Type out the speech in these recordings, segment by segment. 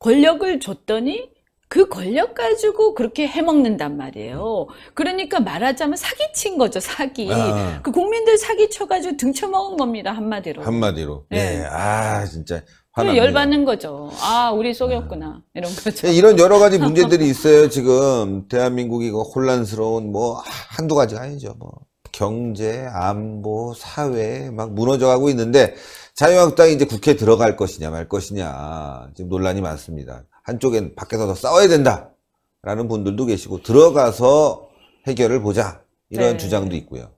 권력을 줬더니 그 권력 가지고 그렇게 해먹는단 말이에요. 그러니까 말하자면 사기친 거죠, 사기. 아. 그 국민들 사기쳐가지고 등쳐먹은 겁니다, 한마디로. 한마디로. 네. 네. 아, 진짜. 화납 열받는 거죠. 아, 우리 속였구나. 아. 이런 거죠. 예, 이런 여러 가지 문제들이 있어요, 지금. 대한민국이 혼란스러운 뭐, 한두 가지가 아니죠. 뭐, 경제, 안보, 사회, 막 무너져가고 있는데, 자유한국당이 이제 국회에 들어갈 것이냐 말 것이냐 지금 논란이 많습니다. 한쪽엔 밖에서 더 싸워야 된다라는 분들도 계시고 들어가서 해결을 보자 이런 네. 주장도 있고요.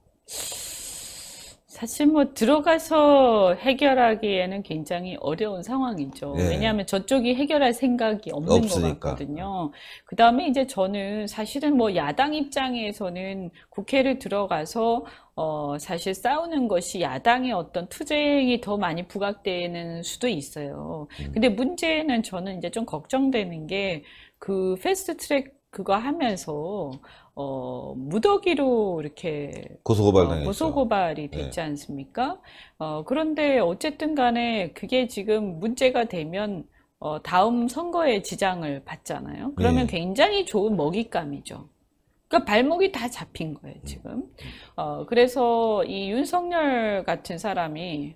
사실 뭐 들어가서 해결하기에는 굉장히 어려운 상황이죠. 예. 왜냐하면 저쪽이 해결할 생각이 없는 없으니까. 것 같거든요. 그 다음에 이제 저는 사실은 뭐 야당 입장에서는 국회를 들어가서 어, 사실 싸우는 것이 야당의 어떤 투쟁이 더 많이 부각되는 수도 있어요. 음. 근데 문제는 저는 이제 좀 걱정되는 게 그 패스트 트랙 그거 하면서 어, 무더기로 이렇게 고소고발 어, 고소고발이 네. 됐지 네. 않습니까? 어, 그런데 어쨌든 간에 그게 지금 문제가 되면 어, 다음 선거에 지장을 받잖아요. 그러면 네. 굉장히 좋은 먹잇감이죠. 그러니까 발목이 다 잡힌 거예요, 음. 지금. 음. 어, 그래서 이 윤석열 같은 사람이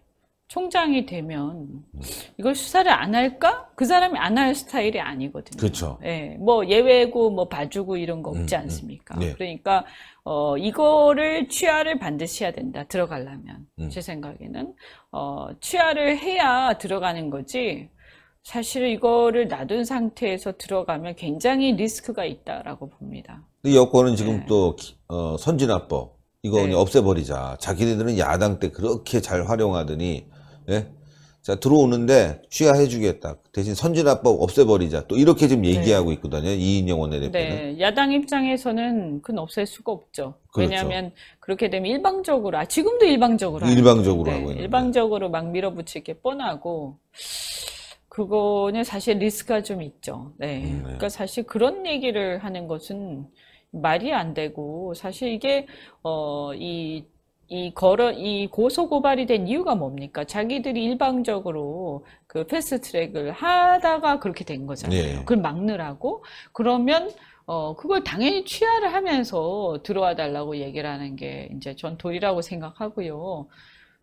총장이 되면 음. 이걸 수사를 안 할까? 그 사람이 안 할 스타일이 아니거든요. 그렇죠. 예. 뭐 예외고 뭐 봐주고 이런 거 없지 음, 음. 않습니까? 음, 네. 그러니까 어 이거를 취하를 반드시 해야 된다. 들어가려면 음. 제 생각에는 어 취하를 해야 들어가는 거지. 사실 이거를 놔둔 상태에서 들어가면 굉장히 리스크가 있다라고 봅니다. 근데 여권은 지금 네. 또 어, 선진화법 이거 네. 없애버리자. 자기네들은 야당 때 그렇게 잘 활용하더니 예? 자, 들어오는데 취하해 주겠다. 대신 선진화법 없애버리자. 또 이렇게 지금 네. 얘기하고 있거든요. 이인영 원내대표는. 네. 야당 입장에서는 그건 없앨 수가 없죠. 그렇죠. 왜냐하면 그렇게 되면 일방적으로, 아, 지금도 일방적으로. 일방적으로 하고 있는. 일방적으로 막 밀어붙일 게 뻔하고. 그거는 사실 리스크가 좀 있죠. 네. 음, 네. 그러니까 사실 그런 얘기를 하는 것은 말이 안 되고 사실 이게 어이 이 걸은 이 고소 고발이 된 이유가 뭡니까? 자기들이 일방적으로 그 패스트 트랙을 하다가 그렇게 된 거잖아요. 예. 그걸 막느라고 그러면 어 그걸 당연히 취하를 하면서 들어와 달라고 얘기를 하는 게 이제 전 도리라고 생각하고요.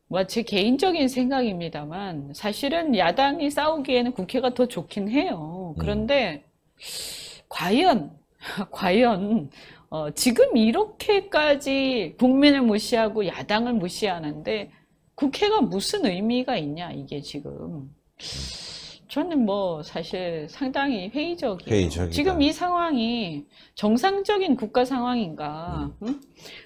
뭐 제 개인적인 생각입니다만 사실은 야당이 싸우기에는 국회가 더 좋긴 해요. 음. 그런데 음. 과연 과연 어, 지금 이렇게까지 국민을 무시하고 야당을 무시하는데 국회가 무슨 의미가 있냐 이게 지금 네. 저는 뭐 사실 상당히 회의적이에요. 회의적이다. 지금 이 상황이 정상적인 국가 상황인가? 음. 응?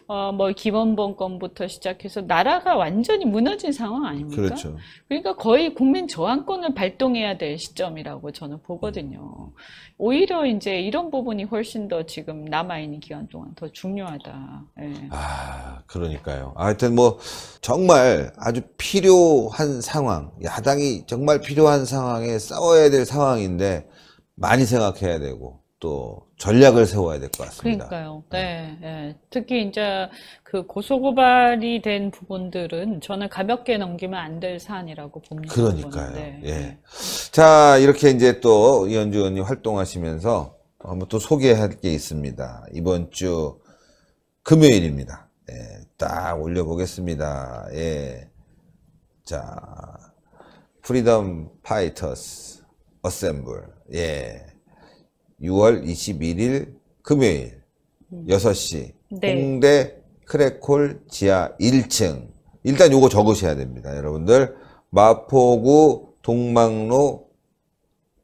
어, 뭐기본본권부터 시작해서 나라가 완전히 무너진 상황 아닙니까? 그렇죠. 그러니까 거의 국민 저항권을 발동해야 될 시점이라고 저는 보거든요. 오히려 이제 이런 부분이 훨씬 더 지금 남아 있는 기간 동안 더 중요하다. 예. 아, 그러니까요. 하여튼 뭐 정말 아주 필요한 상황, 야당이 정말 필요한 상황에 싸워야 될 상황인데 많이 생각해야 되고 또 전략을 세워야 될 것 같습니다. 그러니까요. 네. 네. 네. 특히 이제 그 고소고발이 된 부분들은 저는 가볍게 넘기면 안 될 사안이라고 봅니다. 그러니까요. 네. 예. 자, 이렇게 이제 또 이현주 의원님 활동하시면서 한번 또 소개할 게 있습니다. 이번 주 금요일입니다. 예. 딱 올려보겠습니다. 예. 자, 프리덤 파이터스 어셈블 예 6월 21일 금요일 6시 음. 네. 홍대 크래콜 지하 1층 일단 요거 적으셔야 됩니다 여러분들 마포구 동망로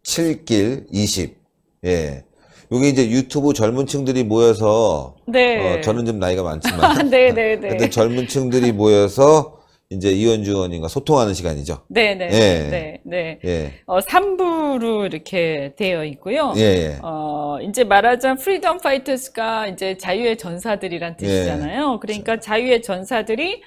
7길 20 예. 요게 이제 유튜브 젊은 층들이 모여서 네. 어, 저는 좀 나이가 많지만 네, 네, 네. 젊은 층들이 모여서 이제 이현주 의원님과 소통하는 시간이죠. 네네. 네. 예. 네. 네. 예. 어, 3부로 이렇게 되어 있고요. 예. 예. 어, 이제 말하자면 프리덤 파이터스가 이제 자유의 전사들이란 예. 뜻이잖아요. 그러니까 그렇죠. 자유의 전사들이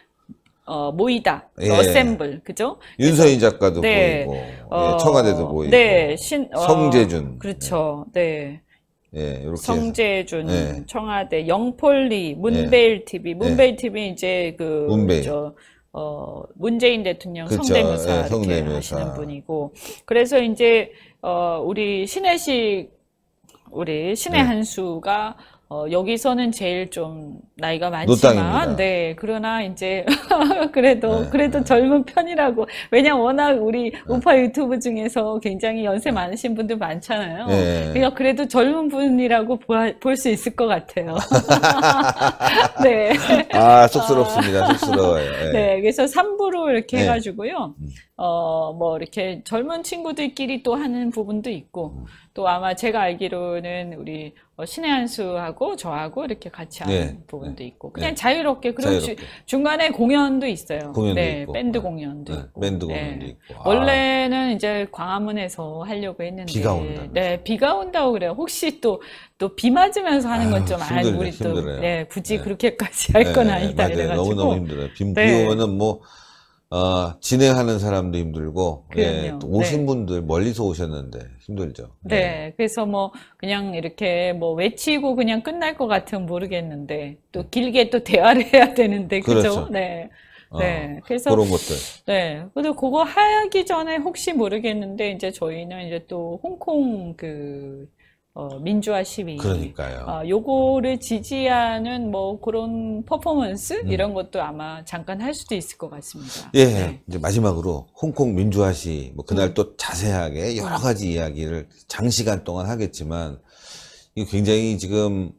어, 모이다. 예. 어셈블. 그죠? 윤서인 작가도 네. 보이고, 어, 예, 청와대도 보이고. 네. 신, 어, 성재준. 그렇죠. 네. 예, 이렇게 성재준, 예. 청와대, 영폴리, 문베일 TV, 문베일 TV 이제 그 문베일. 저, 어, 문재인 대통령 그렇죠. 성대묘사, 예, 성대묘사. 하시는 분이고 그래서 이제 어, 우리 신혜식 우리 신의 네. 한수가 어, 여기서는 제일 좀 나이가 많지만, 네, 그러나 이제 그래도 네. 그래도 젊은 편이라고 왜냐 워낙 우리 네. 우파 유튜브 중에서 굉장히 연세 네. 많으신 분들 많잖아요. 네. 그러니까 그래도 젊은 분이라고 볼 수 있을 것 같아요. 네. 아 쑥스럽습니다. 쑥스러워요. 네. 네. 그래서 3부로 이렇게 네. 해가지고요. 음. 어, 뭐, 이렇게 젊은 친구들끼리 또 하는 부분도 있고, 또 아마 제가 알기로는 우리 어, 신의 한수하고 저하고 이렇게 같이 하는 네, 부분도 네. 있고, 네. 그냥 네. 자유롭게, 그런 중간에 공연도 있어요. 공연도 네, 있고. 밴드 공연도 있고. 밴드 공연도 있고. 원래는 이제 광화문에서 하려고 했는데. 비가 온다. 네, 비가 온다고 그래요. 혹시 또, 또 비 맞으면서 하는 건좀 안, 우리 또, 네, 굳이 그렇게까지 할 건 아니다. 이래가지고. 너무너무 힘들어요. 비, 비 오면은 뭐, 어, 진행하는 사람도 힘들고 예, 오신 네. 분들 멀리서 오셨는데 힘들죠. 네. 네. 그래서 뭐 그냥 이렇게 뭐 외치고 그냥 끝날 것 같으면 모르겠는데 또 음. 길게 또 대화를 해야 되는데 그죠? 그렇죠. 네. 어, 네, 그래서 그런 것들. 네, 근데 그거 하기 전에 혹시 모르겠는데 이제 저희는 이제 또 홍콩 그 어, 민주화 시위. 그러니까요. 어, 요거를 지지하는 뭐 그런 퍼포먼스 음. 이런 것도 아마 잠깐 할 수도 있을 것 같습니다. 예. 네. 이제 마지막으로 홍콩 민주화 시위 뭐 그날 음. 또 자세하게 여러 가지 이야기를 장시간 동안 하겠지만 이게 굉장히 지금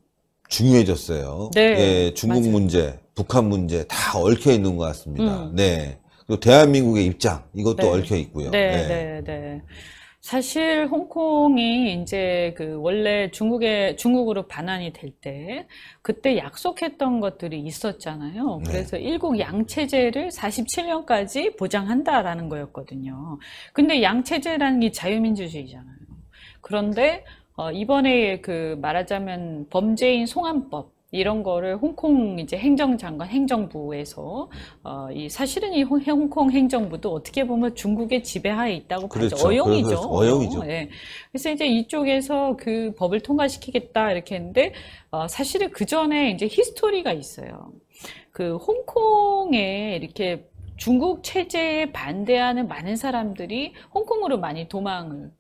중요해졌어요. 네. 예, 중국 맞아요. 문제, 북한 문제 다 얽혀 있는 것 같습니다. 음. 네. 그리고 대한민국의 입장 이것도 네. 얽혀 있고요. 네. 예. 네. 네. 사실 홍콩이 이제 그 원래 중국에 중국으로 반환이 될 때 그때 약속했던 것들이 있었잖아요. 네. 그래서 일국 양체제를 47년까지 보장한다라는 거였거든요. 근데 양체제라는 게 자유민주주의잖아요. 그런데 어 이번에 그 말하자면 범죄인 송환법 이런 거를 홍콩 이제 행정장관 행정부에서 어, 이 사실은 이 홍콩 행정부도 어떻게 보면 중국의 지배하에 있다고 그렇죠. 봐죠 어용이죠. 어용이죠. 네. 그래서 이제 이쪽에서 그 법을 통과시키겠다 이렇게 했는데 어, 사실은 그 전에 이제 히스토리가 있어요. 그 홍콩에 이렇게 중국 체제에 반대하는 많은 사람들이 홍콩으로 많이 도망을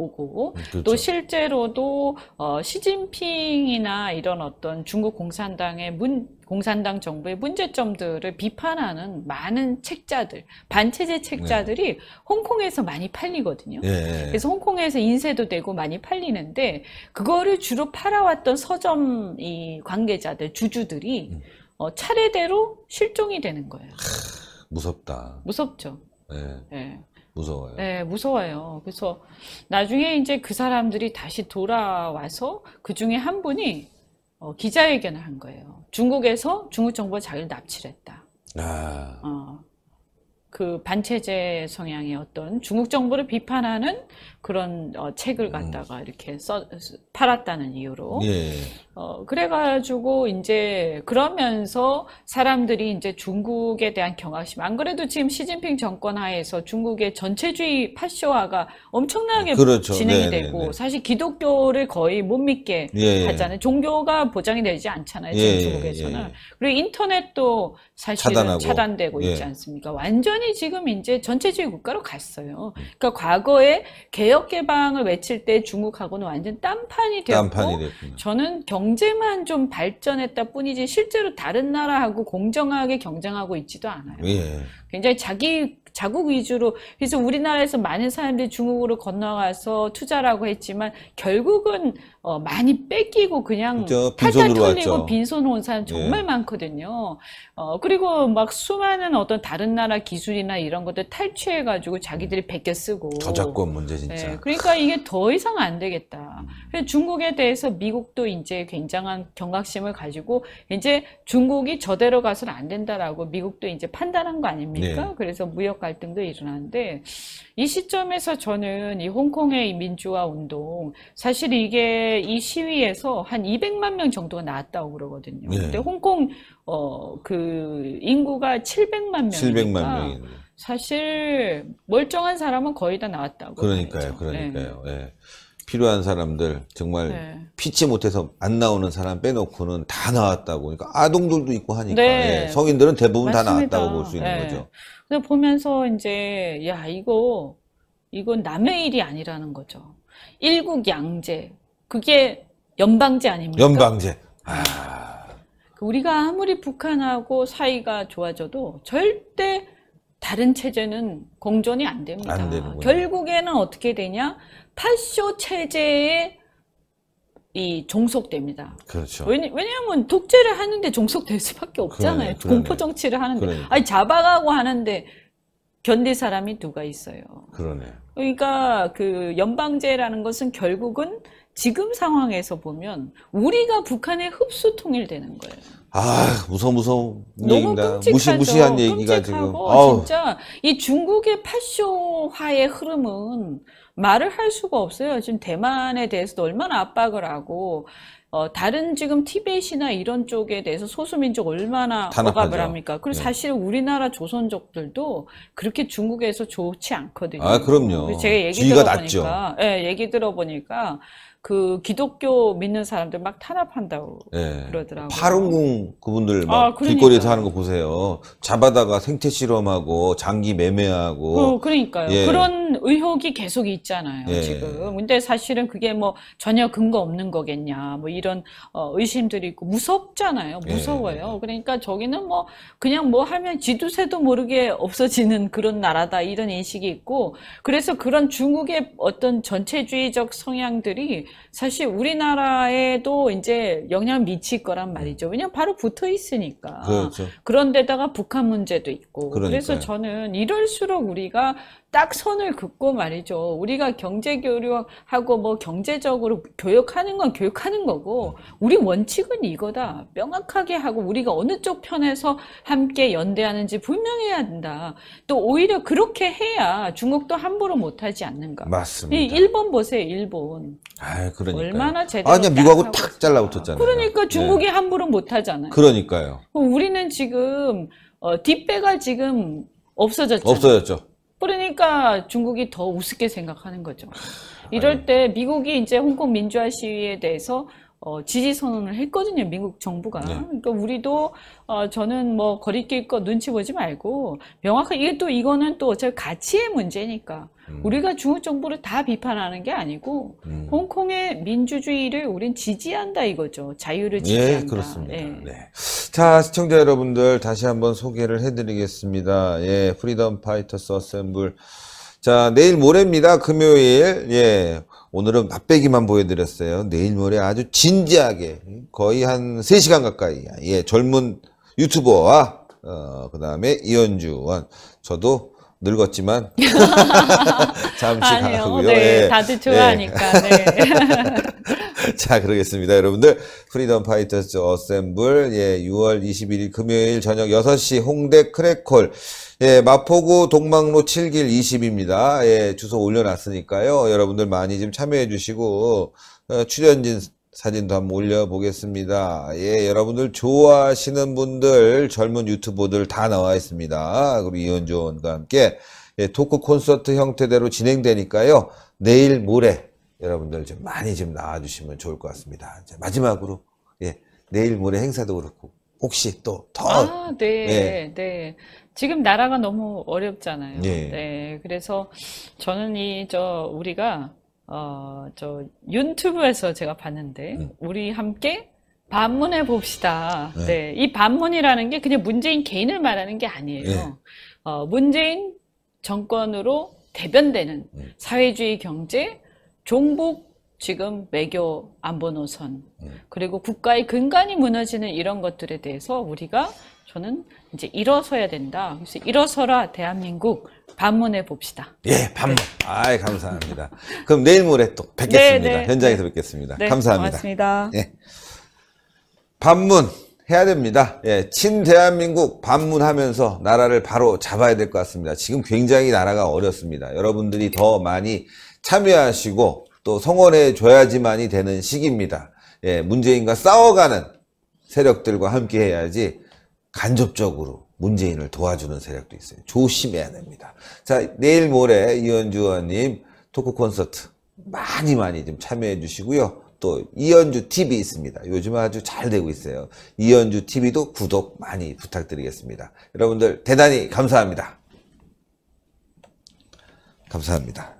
오고 그렇죠. 또 실제로도 어, 시진핑이나 이런 어떤 중국 공산당의 문 공산당 정부의 문제점들을 비판하는 많은 책자들 반체제 책자들이 네. 홍콩에서 많이 팔리거든요. 네. 그래서 홍콩에서 인쇄도 되고 많이 팔리는데 그거를 주로 팔아왔던 서점 이 관계자들 주주들이 음. 어, 차례대로 실종이 되는 거예요. 무섭다. 무섭죠. 네. 무서워요. 네, 무서워요. 그래서 나중에 이제 그 사람들이 다시 돌아와서 그 중에 한 분이 어, 기자회견을 한 거예요. 중국에서 중국 정부가 자기를 납치했다. 를 아. 어, 그 반체제 성향의 어떤 중국 정부를 비판하는 그런 어, 책을 음. 갖다가 음. 이렇게 써, 팔았다는 이유로. 예. 어, 그래가지고 이제 그러면서 사람들이 이제 중국에 대한 경각심. 안 그래도 지금 시진핑 정권 하에서 중국의 전체주의 파쇼화가 엄청나게 그렇죠. 진행이 네네네. 네, 되고 네. 사실 기독교를 거의 못 믿게 예예. 예. 하잖아요. 종교가 보장이 되지 않잖아요. 지금 예예. 예, 중국에서는. 예예. 예. 그리고 인터넷도 사실은 차단하고. 차단되고 있지 않습니까? 완전히 지금 이제 전체주의 국가로 갔어요. 음. 그러니까 과거에 개혁 개방을 외칠 때 중국하고는 완전 딴판이 되고 딴판이 저는 경 경제만 좀 발전했다 뿐이지 실제로 다른 나라하고 공정하게 경쟁하고 있지도 않아요. 예. 굉장히 자기 자국 위주로 그래서 우리나라에서 많은 사람들이 중국으로 건너가서 투자라고 했지만 결국은 어, 많이 뺏기고 그냥 팔탈 털리고 왔죠. 빈손 온 사람 예. 정말 예. 많거든요. 어, 그리고 막 수많은 어떤 다른 나라 기술이나 이런 것들 탈취해가지고 자기들이 베껴 쓰고 저작권 문제 진짜. 네, 그러니까 이게 더 이상 안 되겠다. 음. 그래서 중국에 대해서 미국도 이제 굉장한 경각심을 가지고 이제 중국이 저대로 가서는 안 된다라고 미국도 이제 판단한 거 아닙니까? 네. 그래서 무역 갈등도 일어나는데 이 시점에서 저는 이 홍콩의 민주화 운동 사실 이게 이 시위에서 한 200만 명 정도가 나왔다고 그러거든요. 네. 근데 홍콩 어그 인구가 700만 명. 700만 명 사실 멀쩡한 사람은 거의 다 나왔다고. 그러니까요, 그러니까요. 네. 네. 필요한 사람들 정말 네. 피치 못해서 안 나오는 사람 빼놓고는 다 나왔다고 그러니까 아동들도 있고 하니까 네. 예, 성인들은 대부분 맞습니다. 다 나왔다고 볼 수 있는 네. 거죠. 그래서 보면서 이제 야 이거 이건 남의 일이 아니라는 거죠. 일국양제 그게 연방제 아닙니까? 연방제. 아... 그 우리가 아무리 북한하고 사이가 좋아져도 절대 다른 체제는 공존이 안 됩니다. 안 결국에는 어떻게 되냐? 8쇼 체제에 이 종속됩니다. 그렇죠. 왜냐, 왜냐하면 독재를 하는데 종속될 수밖에 없잖아요. 그러네, 공포 정치를 하는데 그러네. 그러니까. 아니 잡아가고 하는데 견딜 사람이 누가 있어요. 그러네. 그러니까 그 연방제라는 것은 결국은 지금 상황에서 보면 우리가 북한에 흡수 통일되는 거예요. 아 무서워 무서워 너무 끔찍 무시무시한 얘기가 끔찍하고 지금. 진짜 이 중국의 파쇼화의 흐름은 말을 할 수가 없어요. 지금 대만에 대해서도 얼마나 압박을 하고 어, 다른 지금 티벳이나 이런 쪽에 대해서 소수민족 얼마나 단합하죠. 억압을 합니까? 그리고 네. 사실 우리나라 조선족들도 그렇게 중국에서 좋지 않거든요. 아, 그럼요. 제가 얘기 들어보니까, 낮죠. 예, 얘기 들어보니까 그 기독교 믿는 사람들 막 탄압한다고 네. 그러더라고요. 파룬궁 그분들 막 아, 그러니까. 길거리에서 하는 거 보세요. 잡아다가 생태 실험하고 장기 매매하고. 그, 러니까요 예. 그런 의혹이 계속 있잖아요. 예. 지금. 근데 사실은 그게 뭐 전혀 근거 없는 거겠냐. 뭐 이런 어, 의심들이 있고 무섭잖아요. 예. 무서워요. 예. 그러니까 저기는 뭐 그냥 뭐 하면 지도세도 모르게 없어지는 그런 나라다 이런 인식이 있고 그래서 그런 중국의 어떤 전체주의적 성향들이 사실 우리나라에도 이제 영향 미칠 거란 말이죠. 왜냐면 바로 붙어 있으니까. 그렇죠. 그런데다가 북한 문제도 있고. 그러니까요. 그래서 저는 이럴수록 우리가 딱 선을 긋고 말이죠. 우리가 경제 교류하고 뭐 경제적으로 교육하는 건 교육하는 거고 우리 원칙은 이거다. 명확하게 하고 우리가 어느 쪽 편에서 함께 연대하는지 분명해야 된다또 오히려 그렇게 해야 중국도 함부로 못하지 않는가. 맞습니다. 이 일본 보세요, 일본. 아, 그러니까 얼마나 제대로 아, 그냥 미국하고 탁 잘라붙었잖아요. 그러니까 네. 중국이 네. 함부로 못하잖아요. 그러니까요. 우리는 지금 어, 뒷배가 지금 없어졌죠. 없어졌죠. 그러니까 중국이 더 우습게 생각하는 거죠. 이럴 때 미국이 이제 홍콩 민주화 시위에 대해서 어, 지지 선언을 했거든요, 미국 정부가. 네. 그러니까 우리도, 어, 저는 뭐, 거리낄것 눈치 보지 말고, 명확하게, 이게 또, 이거는 또 어차피 가치의 문제니까, 음. 우리가 중국 정부를 다 비판하는 게 아니고, 음. 홍콩의 민주주의를 우린 지지한다 이거죠. 자유를 예, 지지한다. 예, 그렇습니다. 예. 네. 자, 시청자 여러분들, 다시 한번 소개를 해드리겠습니다. 예, 프리덤 파이터스 어셈블. 자, 내일 모레입니다. 금요일. 예. 오늘은 맛배기만 보여드렸어요 내일 모레 아주 진지하게 거의 한 3시간 가까이 예, 젊은 유튜버와 어, 그 다음에 이현주원 저도 늙었지만 잠시 아니요, 가고요. 네, 네, 다들 예. 좋아하니까. 네. 자, 그러겠습니다. 여러분들, 프리덤 파이터스 어셈블, 예, 6월 21일 금요일 저녁 6시 홍대 크래콜, 예, 마포구 동망로 7길 20입니다. 예, 주소 올려놨으니까요. 여러분들 많이 좀 참여해 주시고, 어, 출연진 사진도 한번 올려보겠습니다. 예, 여러분들 좋아하시는 분들, 젊은 유튜버들 다 나와 있습니다. 그리고 이현조원과 함께 예, 토크 콘서트 형태대로 진행되니까요. 내일 모레 여러분들 좀 많이 좀 나와주시면 좋을 것 같습니다. 이제 마지막으로 예, 내일 모레 행사도 그렇고 혹시 또더 아, 네, 네, 네. 지금 나라가 너무 어렵잖아요. 네. 네 그래서 저는 이 저 우리가 어 저 유튜브에서 제가 봤는데 음. 우리 함께 반문해 봅시다. 네. 네. 이 반문이라는 게 그냥 문재인 개인을 말하는 게 아니에요. 네. 어 문재인 정권으로 대변되는 음. 사회주의 경제 종북 지금 외교 안보 노선 음. 그리고 국가의 근간이 무너지는 이런 것들에 대해서 우리가 저는 이제 일어서야 된다. 그래서 일어서라 대한민국 반문해 봅시다. 예, 반문. 네. 아, 감사합니다. 그럼 내일 모레 또 뵙겠습니다. 네, 네. 현장에서 네. 뵙겠습니다. 네, 감사합니다. 고맙습니다. 예. 반문 해야 됩니다. 예, 친대한민국 반문하면서 나라를 바로 잡아야 될 것 같습니다. 지금 굉장히 나라가 어렵습니다. 여러분들이 더 많이 참여하시고 또 성원해 줘야지만이 되는 시기입니다. 예, 문재인과 싸워가는 세력들과 함께 해야지 간접적으로 문재인을 도와주는 세력도 있어요. 조심해야 됩니다. 자, 내일 모레 이현주 의원님 토크 콘서트 많이 많이 좀 참여해 주시고요. 또 이현주 TV 있습니다. 요즘 아주 잘 되고 있어요. 이현주 TV도 구독 많이 부탁드리겠습니다. 여러분들 대단히 감사합니다. 감사합니다.